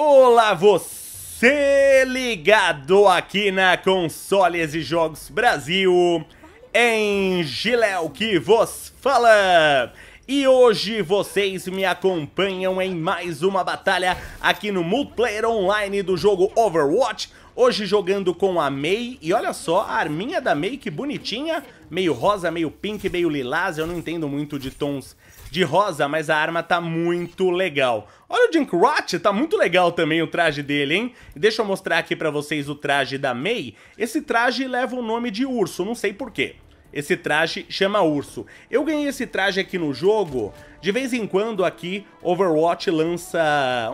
Olá você ligado aqui na Consoles e Jogos Brasil, em Giléu que vos fala! E hoje vocês me acompanham em mais uma batalha aqui no multiplayer online do jogo Overwatch Hoje jogando com a Mei, e olha só, a arminha da Mei que bonitinha Meio rosa, meio pink, meio lilás, eu não entendo muito de tons de rosa, mas a arma tá muito legal Olha o Jinkrat, tá muito legal também o traje dele, hein? Deixa eu mostrar aqui pra vocês o traje da Mei Esse traje leva o nome de urso, não sei porquê esse traje chama Urso. Eu ganhei esse traje aqui no jogo. De vez em quando aqui, Overwatch lança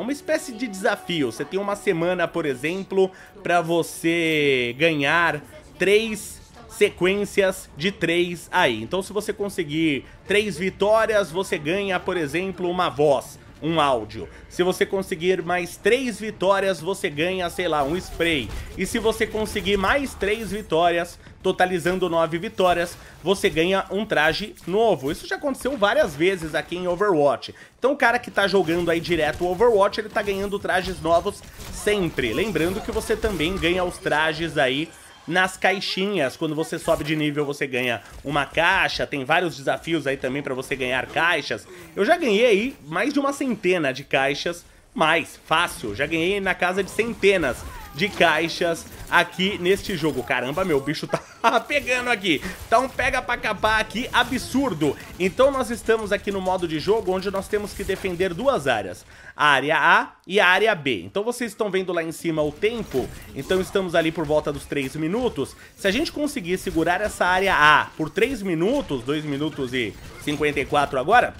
uma espécie de desafio. Você tem uma semana, por exemplo, para você ganhar três sequências de três aí. Então se você conseguir três vitórias, você ganha, por exemplo, uma voz um áudio. Se você conseguir mais três vitórias, você ganha, sei lá, um spray. E se você conseguir mais três vitórias, totalizando nove vitórias, você ganha um traje novo. Isso já aconteceu várias vezes aqui em Overwatch. Então o cara que tá jogando aí direto o Overwatch, ele tá ganhando trajes novos sempre. Lembrando que você também ganha os trajes aí nas caixinhas. Quando você sobe de nível, você ganha uma caixa. Tem vários desafios aí também para você ganhar caixas. Eu já ganhei aí mais de uma centena de caixas, mais, fácil. Já ganhei na casa de centenas de caixas aqui neste jogo. Caramba, meu bicho tá pegando aqui. Tá então um pega pra capar aqui absurdo. Então nós estamos aqui no modo de jogo onde nós temos que defender duas áreas. A área A e a área B. Então vocês estão vendo lá em cima o tempo. Então estamos ali por volta dos 3 minutos. Se a gente conseguir segurar essa área A por 3 minutos, 2 minutos e 54 agora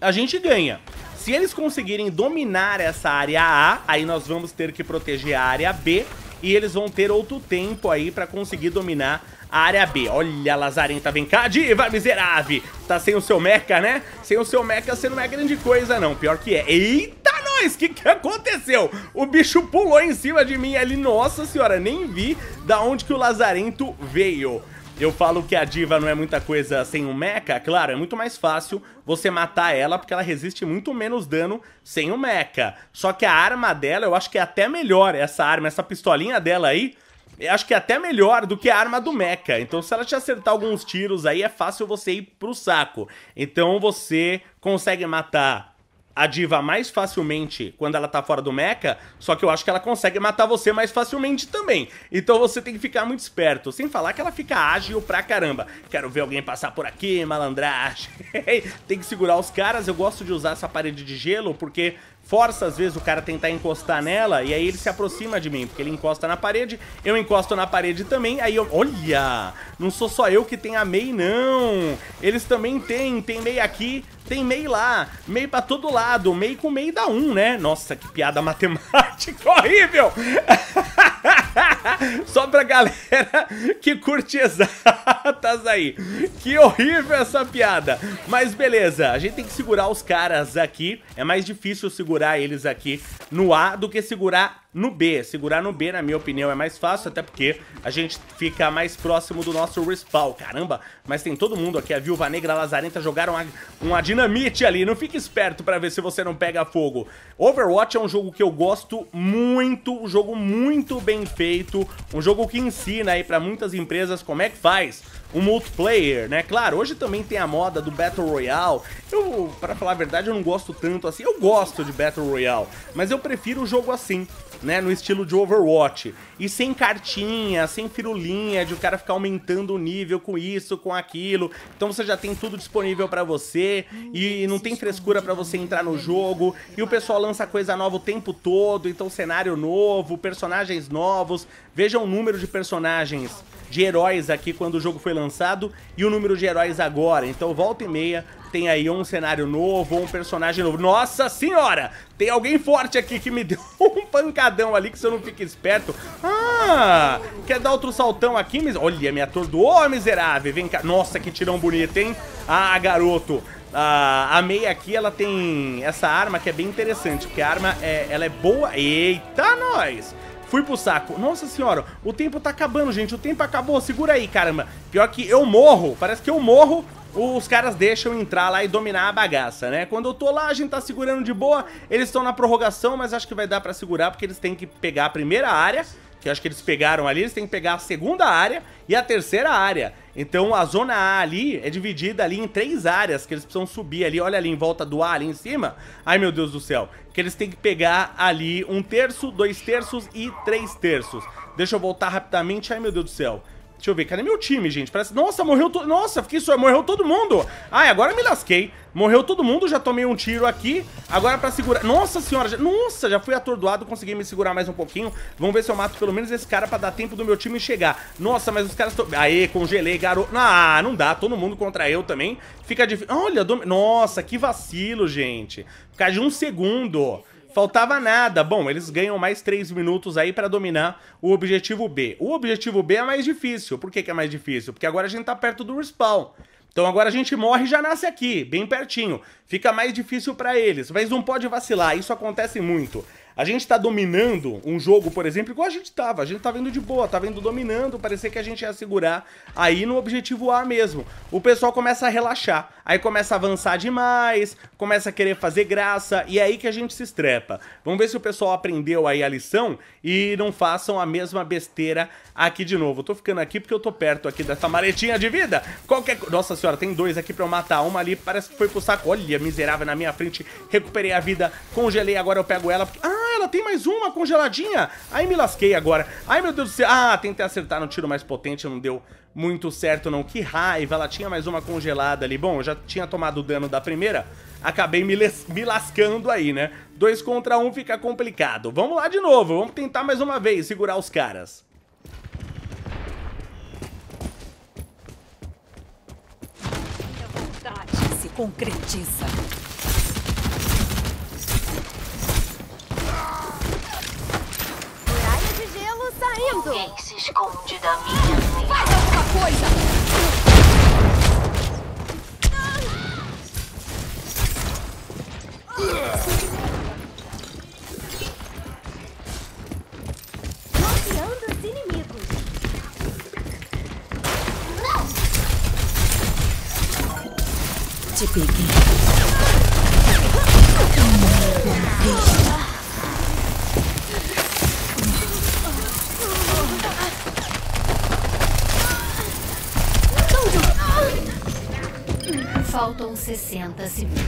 a gente ganha. Se eles conseguirem dominar essa área A, aí nós vamos ter que proteger a área B e eles vão ter outro tempo aí pra conseguir dominar a área B. Olha, Lazarenta, tá, vem cá, diva miserável! Tá sem o seu mecha, né? Sem o seu mecha você não é grande coisa, não. Pior que é. Eita, nós! O que, que aconteceu? O bicho pulou em cima de mim ali. Nossa senhora, nem vi da onde que o Lazarento veio. Eu falo que a diva não é muita coisa sem um mecha, claro, é muito mais fácil você matar ela porque ela resiste muito menos dano sem um mecha. Só que a arma dela, eu acho que é até melhor essa arma, essa pistolinha dela aí, eu acho que é até melhor do que a arma do mecha. Então se ela te acertar alguns tiros aí, é fácil você ir pro saco. Então você consegue matar a diva mais facilmente quando ela tá fora do mecha, só que eu acho que ela consegue matar você mais facilmente também. Então você tem que ficar muito esperto, sem falar que ela fica ágil pra caramba. Quero ver alguém passar por aqui, malandragem. tem que segurar os caras, eu gosto de usar essa parede de gelo porque força às vezes o cara tentar encostar nela e aí ele se aproxima de mim, porque ele encosta na parede, eu encosto na parede também, aí eu. Olha! Não sou só eu que tenho a MEI, não! Eles também têm, tem MEI aqui, tem MEI lá, MEI pra todo lado, MEI com MEI dá um, né? Nossa, que piada matemática horrível! só pra galera que curte exatas aí. Que horrível essa piada. Mas beleza, a gente tem que segurar os caras aqui. É mais difícil segurar eles aqui no ar do que segurar no B. Segurar no B, na minha opinião, é mais fácil, até porque a gente fica mais próximo do nosso respawn. Caramba, mas tem todo mundo aqui. A Viúva Negra, a Lazarenta jogaram uma, uma dinamite ali. Não fique esperto pra ver se você não pega fogo. Overwatch é um jogo que eu gosto muito, um jogo muito bem feito, um jogo que ensina aí pra muitas empresas como é que faz um multiplayer, né? Claro, hoje também tem a moda do Battle Royale, eu, para falar a verdade, eu não gosto tanto assim. Eu gosto de Battle Royale, mas eu prefiro o jogo assim, né? No estilo de Overwatch. E sem cartinha, sem firulinha, de o cara ficar aumentando o nível com isso, com aquilo. Então você já tem tudo disponível para você e não tem frescura para você entrar no jogo. E o pessoal lança coisa nova o tempo todo, então cenário novo, personagens novos. veja o número de personagens de heróis aqui quando o jogo foi lançado e o número de heróis agora. Então volta e meia tem aí um cenário novo, um personagem novo. Nossa senhora! Tem alguém forte aqui que me deu um pancadão ali que se eu não fique esperto. Ah! Quer dar outro saltão aqui? Olha, me atordoou, miserável. Vem cá. Nossa, que tirão bonito, hein? Ah, garoto. Ah, a meia aqui, ela tem essa arma que é bem interessante, porque a arma é, ela é boa. Eita, nós! Fui pro saco. Nossa senhora, o tempo tá acabando, gente. O tempo acabou. Segura aí, caramba. Pior que eu morro. Parece que eu morro os caras deixam entrar lá e dominar a bagaça, né? Quando eu tô lá, a gente tá segurando de boa, eles estão na prorrogação, mas acho que vai dar pra segurar porque eles têm que pegar a primeira área, que acho que eles pegaram ali, eles têm que pegar a segunda área e a terceira área. Então a zona A ali é dividida ali em três áreas que eles precisam subir ali, olha ali em volta do A ali em cima. Ai meu Deus do céu, que eles têm que pegar ali um terço, dois terços e três terços. Deixa eu voltar rapidamente, ai meu Deus do céu. Deixa eu ver, cadê meu time, gente? Parece... Nossa, morreu todo... Nossa, fiquei só... Morreu todo mundo! Ai, agora me lasquei. Morreu todo mundo, já tomei um tiro aqui. Agora pra segurar... Nossa senhora, já... Nossa, já fui atordoado, consegui me segurar mais um pouquinho. Vamos ver se eu mato pelo menos esse cara pra dar tempo do meu time chegar. Nossa, mas os caras... To... Aê, congelei, garoto. Ah, não dá, todo mundo contra eu também. Fica difícil... Olha, Nossa, que vacilo, gente. Ficar de um segundo... Faltava nada. Bom, eles ganham mais 3 minutos aí para dominar o objetivo B. O objetivo B é mais difícil. Por que, que é mais difícil? Porque agora a gente tá perto do respawn. Então agora a gente morre e já nasce aqui, bem pertinho. Fica mais difícil para eles, mas não pode vacilar, isso acontece muito. A gente tá dominando um jogo, por exemplo, igual a gente tava. A gente tá vendo de boa, tá vendo dominando, parecia que a gente ia segurar aí no objetivo A mesmo. O pessoal começa a relaxar, aí começa a avançar demais, começa a querer fazer graça, e é aí que a gente se estrepa. Vamos ver se o pessoal aprendeu aí a lição e não façam a mesma besteira aqui de novo. Eu tô ficando aqui porque eu tô perto aqui dessa maretinha de vida. Qualquer... Nossa senhora, tem dois aqui pra eu matar. Uma ali parece que foi pro saco. Olha, miserável na minha frente. Recuperei a vida, congelei, agora eu pego ela. Ah! ela tem mais uma congeladinha. Aí me lasquei agora. Ai, meu Deus do céu. Ah, tentei acertar no tiro mais potente, não deu muito certo não. Que raiva, ela tinha mais uma congelada ali. Bom, eu já tinha tomado o dano da primeira, acabei me, me lascando aí, né? Dois contra um fica complicado. Vamos lá de novo, vamos tentar mais uma vez segurar os caras. Minha vontade se concretiza. Quem se esconde da minha mente. Faz alguma coisa! Bloqueando os inimigos. Não! Te peguei. 60 segundos.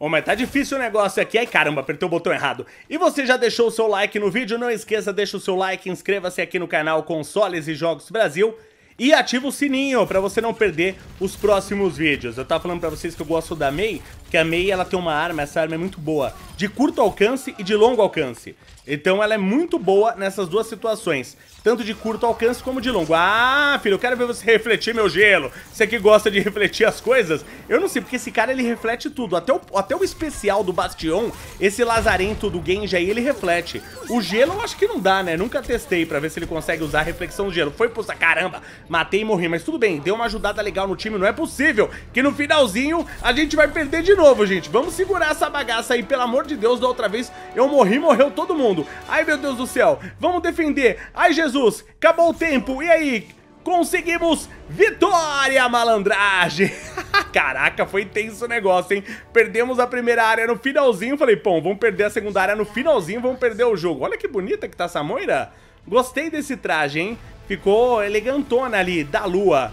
Ô, mas tá difícil o negócio aqui. Ai, caramba, apertei o botão errado. E você já deixou o seu like no vídeo? Não esqueça, deixa o seu like, inscreva-se aqui no canal Consoles e Jogos Brasil e ativa o sininho para você não perder os próximos vídeos. Eu tava falando para vocês que eu gosto da MEI, que a MEI ela tem uma arma, essa arma é muito boa, de curto alcance e de longo alcance. Então ela é muito boa nessas duas situações, tanto de curto alcance como de longo. Ah, filho, eu quero ver você refletir meu gelo. Você que gosta de refletir as coisas? Eu não sei, porque esse cara ele reflete tudo, até o, até o especial do Bastion, esse lazarento do Genji aí, ele reflete. O gelo eu acho que não dá, né? Nunca testei pra ver se ele consegue usar a reflexão do gelo. Foi puta caramba, matei e morri. Mas tudo bem, deu uma ajudada legal no time. Não é possível que no finalzinho a gente vai perder de novo, gente. Vamos segurar essa bagaça aí, pelo amor de Deus. Da outra vez eu morri, morreu todo mundo. Ai, meu Deus do céu. Vamos defender. Ai, Jesus, acabou o tempo. E aí? Conseguimos vitória, malandragem. Caraca, foi tenso o negócio, hein? Perdemos a primeira área no finalzinho. Falei, pô, vamos perder a segunda área no finalzinho, vamos perder o jogo. Olha que bonita que tá essa moira. Gostei desse traje, hein? Ficou elegantona ali, da lua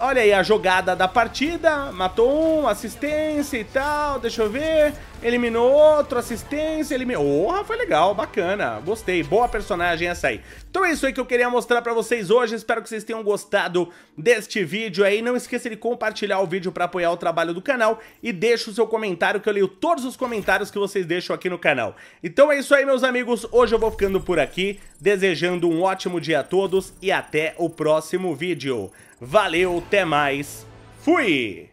olha aí a jogada da partida, matou um, assistência e tal, deixa eu ver, eliminou outro, assistência, eliminou, oh, foi legal, bacana, gostei, boa personagem essa aí. Então é isso aí que eu queria mostrar pra vocês hoje, espero que vocês tenham gostado deste vídeo aí, não esqueça de compartilhar o vídeo pra apoiar o trabalho do canal e deixa o seu comentário que eu leio todos os comentários que vocês deixam aqui no canal. Então é isso aí meus amigos, hoje eu vou ficando por aqui, desejando um ótimo dia a todos e até o próximo vídeo. Valeu, até mais. Fui!